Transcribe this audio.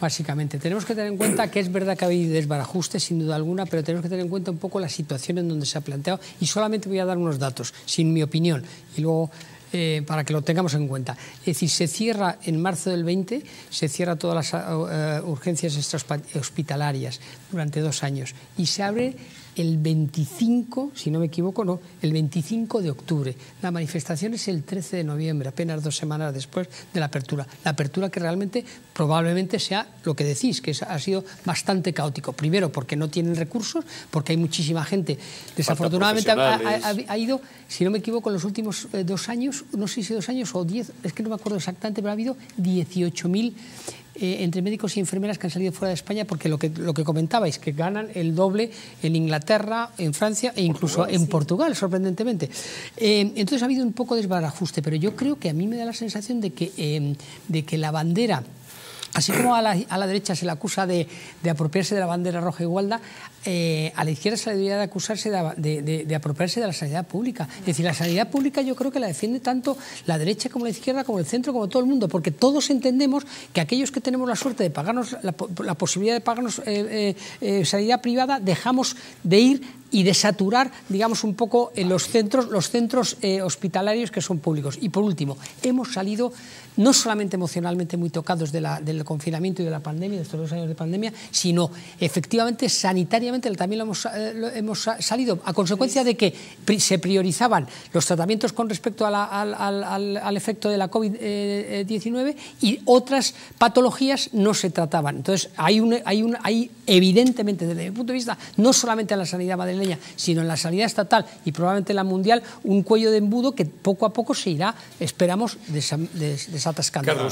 básicamente. Tenemos que tener en cuenta que es verdad que ha habido desbarajuste, sin duda alguna, pero tenemos que tener en cuenta un poco la situación en donde se ha planteado y solamente voy a dar unos datos, sin mi opinión, y luego eh, para que lo tengamos en cuenta. Es decir, se cierra en marzo del 20, se cierra todas las eh, urgencias hospitalarias durante dos años y se abre el 25, si no me equivoco, no, el 25 de octubre. La manifestación es el 13 de noviembre, apenas dos semanas después de la apertura. La apertura que realmente probablemente sea lo que decís, que ha sido bastante caótico. Primero, porque no tienen recursos, porque hay muchísima gente. Desafortunadamente ha, ido, si no me equivoco, en los últimos eh, dos años, no sé si dos años o diez, es que no me acuerdo exactamente, pero ha habido 18.000 eh, entre médicos y enfermeras que han salido fuera de España porque lo que, lo que comentabais, que ganan el doble en Inglaterra, en Francia e incluso en Portugal, sorprendentemente. Eh, entonces ha habido un poco de desbarajuste, pero yo creo que a mí me da la sensación de que, eh, de que la bandera Así como a la, a la, derecha se le acusa de, de, apropiarse de la bandera roja igualda eh, a la izquierda se le debería de acusarse de, apropiarse de la sanidad pública. Es decir, la sanidad pública yo creo que la defiende tanto la derecha como la izquierda, como el centro, como todo el mundo, porque todos entendemos que aquellos que tenemos la suerte de pagarnos, la, posibilidad de pagarnos eh, eh, sanidad privada, dejamos de ir y de saturar, digamos, un poco eh, los centros, los centros eh, hospitalarios que son públicos. Y por último, hemos salido no solamente emocionalmente muy tocados del confinamiento y de la pandemia, de estos dos años de pandemia, sino efectivamente sanitariamente también lo hemos, eh, salido, a consecuencia de que se priorizaban los tratamientos con respecto al, efecto de la COVID-19 y otras patologías no se trataban. Entonces, hay, un, hay, un, hay evidentemente, desde mi punto de vista, no solamente en la sanidad madrileña, sino en la salida estatal y probablemente en la mundial, un cuello de embudo que poco a poco se irá, esperamos, desatascando.